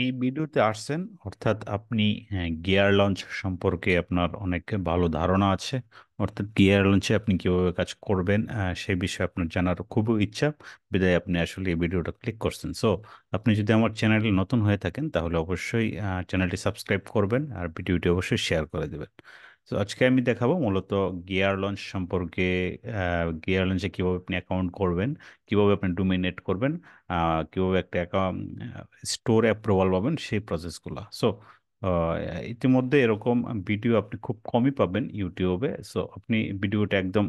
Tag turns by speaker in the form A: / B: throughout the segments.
A: এই ভিডিওতে আসছেন অর্থাৎ আপনি গিয়ার লঞ্চ সম্পর্কে আপনার অনেক ভালো ধারণা আছে অর্থাৎ গিয়ার লঞ্চে আপনি কীভাবে কাজ করবেন সেই বিষয়ে আপনার জানার খুব ইচ্ছা বিদায় আপনি আসলে এই ভিডিওটা ক্লিক করছেন সো আপনি যদি আমার চ্যানেলে নতুন হয়ে থাকেন তাহলে অবশ্যই চ্যানেলটি সাবস্ক্রাইব করবেন আর ভিডিওটি অবশ্যই শেয়ার করে দেবেন তো আজকে আমি দেখাবো মূলত গিয়ার লঞ্চ সম্পর্কে গিয়ার লঞ্চে কীভাবে আপনি অ্যাকাউন্ট করবেন কীভাবে আপনি ডোমিনেট করবেন কীভাবে একটা স্টোর অ্যাপ্রুভাল পাবেন সেই প্রসেসগুলো সো ইতিমধ্যে এরকম ভিডিও আপনি খুব কমই পাবেন ইউটিউবে সো আপনি ভিডিওটা একদম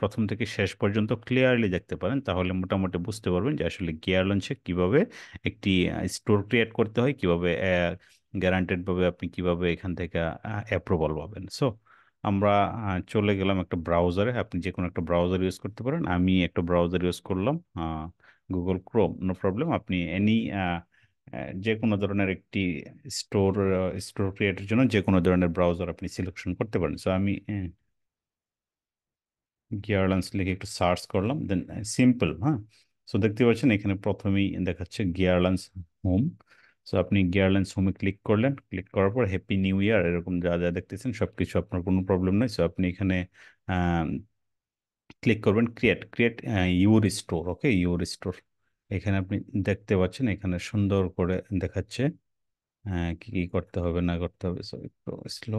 A: প্রথম থেকে শেষ পর্যন্ত ক্লিয়ারলি দেখতে পারেন তাহলে মোটামুটি বুঝতে পারবেন যে আসলে গিয়ার লঞ্চে কীভাবে একটি স্টোর ক্রিয়েট করতে হয় কীভাবে গ্যারান্টেডভাবে আপনি কিভাবে এখান থেকে অ্যাপ্রুভাল পাবেন সো আমরা চলে গেলাম একটা ব্রাউজারে আপনি যে কোনো একটা ব্রাউজার ইউজ করতে পারেন আমি একটা ব্রাউজার ইউজ করলাম গুগল ক্রোম নো প্রবলেম আপনি এনি যে কোনো ধরনের একটি স্টোর স্টোর ক্রিয়েটের জন্য যে কোনো ধরনের ব্রাউজার আপনি সিলেকশন করতে পারেন সো আমি গিয়ারলাইন্স লিখে একটু সার্চ করলাম দেন সিম্পল হ্যাঁ সো দেখতে পাচ্ছেন এখানে প্রথমেই দেখাচ্ছে গিয়ারলাইন্স হোম সো আপনি গিয়ারলাইন্স হোমে ক্লিক করলেন ক্লিক করার পর হ্যাপি নিউ ইয়ার এরকম যা যা দেখতেছেন সব কিছু আপনার কোনো প্রবলেম নয় সো আপনি এখানে ক্লিক করবেন create create your store okay your store এখানে আপনি দেখতে পাচ্ছেন এখানে সুন্দর করে দেখাচ্ছে কি কি করতে হবে না করতে হবে সো একটু স্লো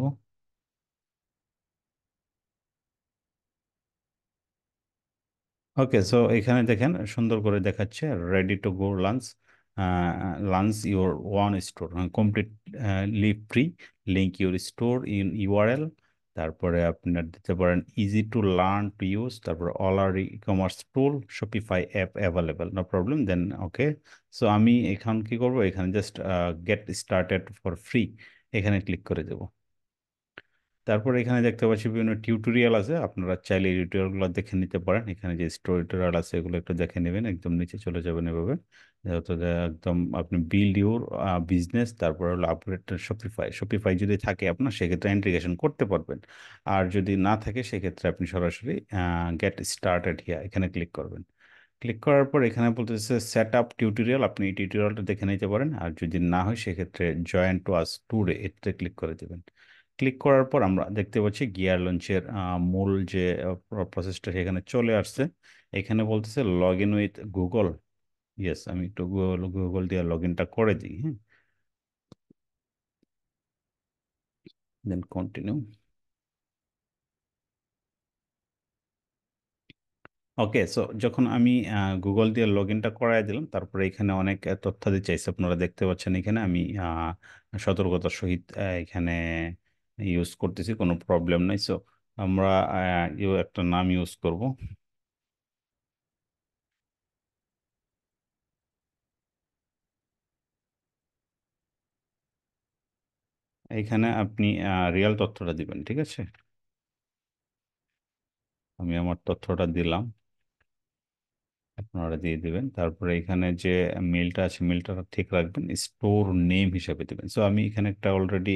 A: ওকে সো এখানে দেখেন সুন্দর করে দেখাচ্ছে ready to go launch launch uh, your one store uh, leave free link your store in url তারপরে আপনার দিতে পারেন easy to learn to use তারপরে অল আর e commerce tool Shopify app available no problem then okay so আমি এখন কি করব এখানে just get started for free এখানে ক্লিক করে দেবো তারপর এখানে দেখতে পাচ্ছি বিভিন্ন টিউটোরিয়াল আছে আপনারা চাইলে এই টিউটোরিয়ালগুলো দেখে নিতে পারেন এখানে যে স্টোরি টোরিয়াল আছে এগুলো একটু দেখে নেবেন একদম নিচে চলে যাবেন এভাবে একদম আপনি বিল্ড ইউর বিজনেস তারপর হলো আপগ্রেড শপিফাই শপিফাই যদি থাকে আপনার সেক্ষেত্রে ইন্টিগ্রেশন করতে পারবেন আর যদি না থাকে সেক্ষেত্রে আপনি সরাসরি গেট স্টার্টেড হিয়া এখানে ক্লিক করবেন ক্লিক করার পর এখানে বলতেছে সেট আপ টিউটোরিয়াল আপনি এই টিউটোরিয়ালটা দেখে নিতে পারেন আর যদি না হয় সেক্ষেত্রে জয়েন্ট টু আস ট্যুরে এতে ক্লিক করে দেবেন ক্লিক করার পর আমরা দেখতে পাচ্ছি গিয়ার লঞ্চের মূল যে প্রসেসটা সেখানে চলে আসছে এখানে বলতেছে log in with Google yes আমি একটু গুগল গুগল দিয়ে লগ ইনটা করে দিই হ্যাঁ দেন কন্টিনিউ ওকে সো যখন আমি গুগল দিয়ে লগ ইনটা করাই দিলাম তারপরে এখানে অনেক দিতে চাইছে আপনারা দেখতে পাচ্ছেন এখানে আমি সতর্কতার সহিত এখানে ইউজ করতেছি কোনো প্রবলেম নাই সো আমরা একটা নাম ইউজ করব এখানে আপনি রিয়াল তথ্যটা দিবেন ঠিক আছে আমি আমার তথ্যটা দিলাম আপনারা দিয়ে দিবেন তারপরে এখানে যে মেলটা আছে মেলটা ঠিক রাখবেন স্টোর নেম হিসাবে দেবেন সো আমি এখানে একটা অলরেডি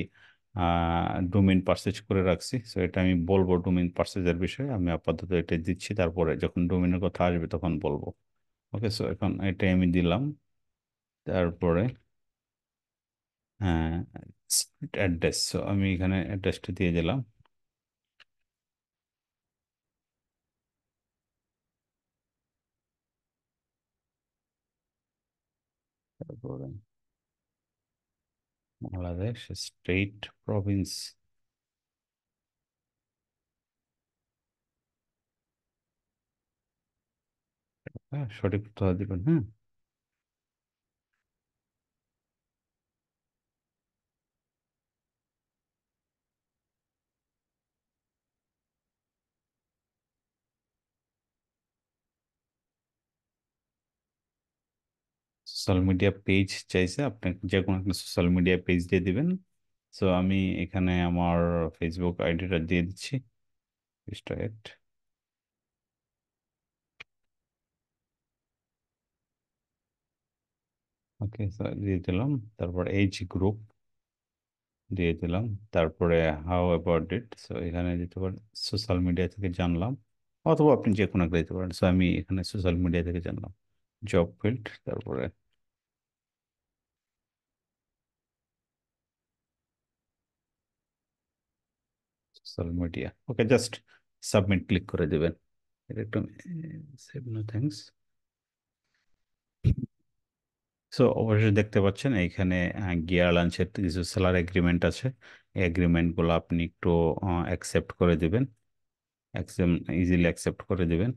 A: ডোমেন পার্সেজ করে রাখছি সো এটা আমি বলবো ডোমেন পার্সেজের বিষয়ে আমি আপাতত এটা দিচ্ছি তারপরে যখন ডোমেনের কথা আসবে তখন বলবো ওকে সো এখন এটা আমি দিলাম তারপরে হ্যাঁ অ্যাড্রেস সো আমি এখানে অ্যাড্রেসটা দিয়ে দিলাম তারপরে বাংলাদেশ স্টেট প্রভিন্স সঠিক তথ্য দিবেন হ্যাঁ সোশ্যাল মিডিয়া পেজ চাইছে আপনি যে কোনো একটা সোশ্যাল মিডিয়া পেজ দিয়ে দিবেন সো আমি এখানে আমার ফেসবুক আইডিটা দিয়ে দিচ্ছি পেজটা এট ওকে দিয়ে দিলাম তারপর এইচ গ্রুপ দিয়ে দিলাম তারপরে হাউ অ্যাবাউট ইট সো এখানে দিতে পারেন সোশ্যাল মিডিয়া থেকে জানলাম অথবা আপনি যে কোনো একটা দিতে পারেন সো আমি এখানে সোশ্যাল মিডিয়া থেকে জানলাম জব ফিল্ড তারপরে social media okay just submit click করে দেবেন এটা একটু সেভ নো থ্যাংকস সো অবশ্যই দেখতে পাচ্ছেন এইখানে গিয়ার লাঞ্চের কিছু সেলার এগ্রিমেন্ট আছে এই এগ্রিমেন্টগুলো আপনি একটু অ্যাকসেপ্ট করে দেবেন ইজিলি অ্যাকসেপ্ট করে দেবেন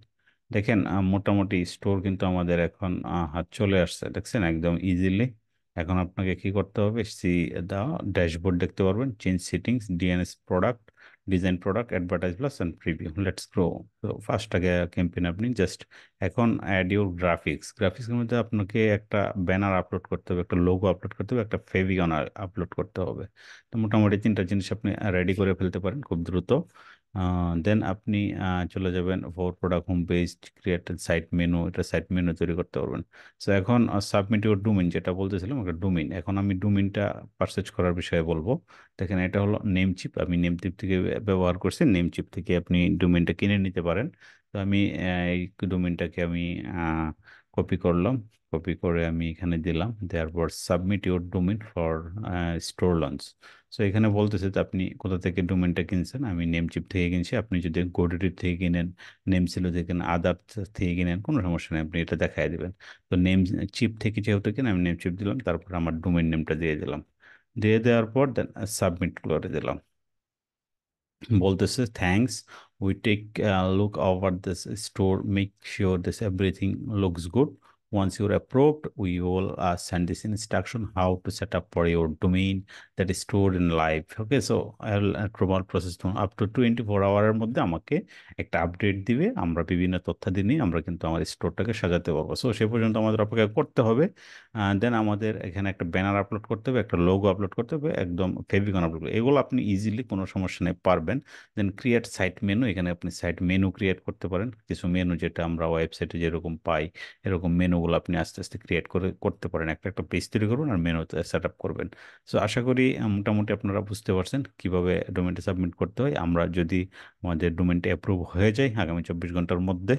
A: দেখেন মোটামুটি স্টোর কিন্তু আমাদের এখন হাত চলে আসছে দেখছেন একদম ইজিলি এখন আপনাকে কি করতে হবে সি দা ড্যাশবোর্ড দেখতে পারবেন change settings DNS product design product advertise plus and preview let's grow তো ফার্স্ট আগে ক্যাম্পেইন আপনি জাস্ট এখন অ্যাড ইউর গ্রাফিক্স গ্রাফিক্সের মধ্যে আপনাকে একটা ব্যানার আপলোড করতে হবে একটা লোগো আপলোড করতে হবে একটা ফেভিকন আপলোড করতে হবে তো মোটামুটি তিনটা জিনিস আপনি রেডি করে ফেলতে পারেন খুব দ্রুত দেন আপনি চলে যাবেন for product home page created site menu এটা সাইট মেনু তৈরি করতে পারবেন সো এখন সাবমিট ইউর ডোমিন যেটা বলতেছিলাম একটা ডোমিন এখন আমি ডোমিনটা পারচেজ করার বিষয়ে বলবো দেখেন এটা হলো নেম চিপ আমি নেম চিপ থেকে ব্যবহার করছি নেম চিপ থেকে আপনি ডোমিনটা কিনে নিতে পারেন তো আমি এই ডোমিনটাকে আমি কপি করলাম কপি করে আমি এখানে দিলাম দেওয়ার পর submit your domain for store launch so এখানে বলতেছে যে আপনি কোথা থেকে ডোমেনটা কিনছেন আমি নেমচিপ থেকে কিনছি আপনি যদি গোডেটির থেকে কিনেন নেমসিলো থেকে কিনেন আদার থেকে কিনেন কোনো সমস্যা নেই আপনি এটা দেখাই দেবেন তো নেম চিপ থেকে যেহেতু কিনে আমি নেমচিপ দিলাম তারপর আমার ডোমেন নেমটা দিয়ে দিলাম দিয়ে দেওয়ার পর দেন সাবমিট করে দিলাম বলতেছে thanks we take a look over this store make sure this everything looks good Once you're approved, we will uh, send this instruction how to set up for your domain that is stored in live. Okay, so I'll uh, approval process up to 24 আওয়ারের মধ্যে আমাকে একটা update দিবে আমরা বিভিন্ন তথ্য দিয়ে আমরা কিন্তু আমার স্টোরটাকে সাজাতে পারবো সো সে পর্যন্ত আমাদের অপেক্ষা করতে হবে দেন আমাদের এখানে একটা ব্যানার আপলোড করতে হবে একটা লোগো আপলোড করতে হবে একদম ফেভিকন আপলোড করতে এগুলো আপনি ইজিলি কোনো সমস্যা নেই পারবেন দেন ক্রিয়েট সাইট মেনু এখানে আপনি সাইট মেনু ক্রিয়েট করতে পারেন কিছু মেনু যেটা আমরা ওয়েবসাইটে যেরকম পাই এরকম মেনু মেনুগুলো আপনি আস্তে আস্তে ক্রিয়েট করে করতে পারেন একটা একটা পেজ তৈরি করুন আর মেনু সেট আপ করবেন সো আশা করি মোটামুটি আপনারা বুঝতে পারছেন কিভাবে ডোমেনটা সাবমিট করতে হয় আমরা যদি আমাদের ডোমেনটা অ্যাপ্রুভ হয়ে যায় আগামী চব্বিশ ঘন্টার মধ্যে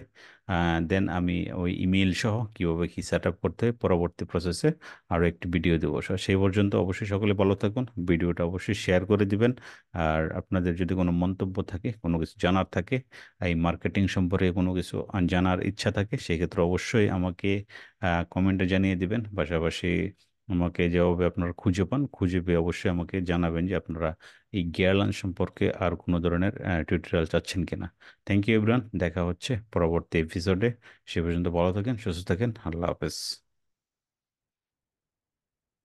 A: দেন আমি ওই ইমেল সহ কীভাবে কি সেট আপ করতে হয় পরবর্তী প্রসেসে আরও একটি ভিডিও দেবো সেই পর্যন্ত অবশ্যই সকলে ভালো থাকুন ভিডিওটা অবশ্যই শেয়ার করে দিবেন আর আপনাদের যদি কোনো মন্তব্য থাকে কোনো কিছু জানার থাকে এই মার্কেটিং সম্পর্কে কোনো কিছু জানার ইচ্ছা থাকে সেক্ষেত্রে অবশ্যই আমাকে কমেন্টে জানিয়ে দিবেন পাশাপাশি আমাকে যেভাবে আপনারা খুঁজে পান খুঁজে পেয়ে অবশ্যই আমাকে জানাবেন যে আপনারা এই গিয়ারলাইন সম্পর্কে আর কোনো ধরনের টিউটোরিয়াল চাচ্ছেন কিনা থ্যাংক ইউ ইবরান দেখা হচ্ছে পরবর্তী এপিসোডে সে পর্যন্ত ভালো থাকেন সুস্থ থাকেন আল্লাহ হাফেজ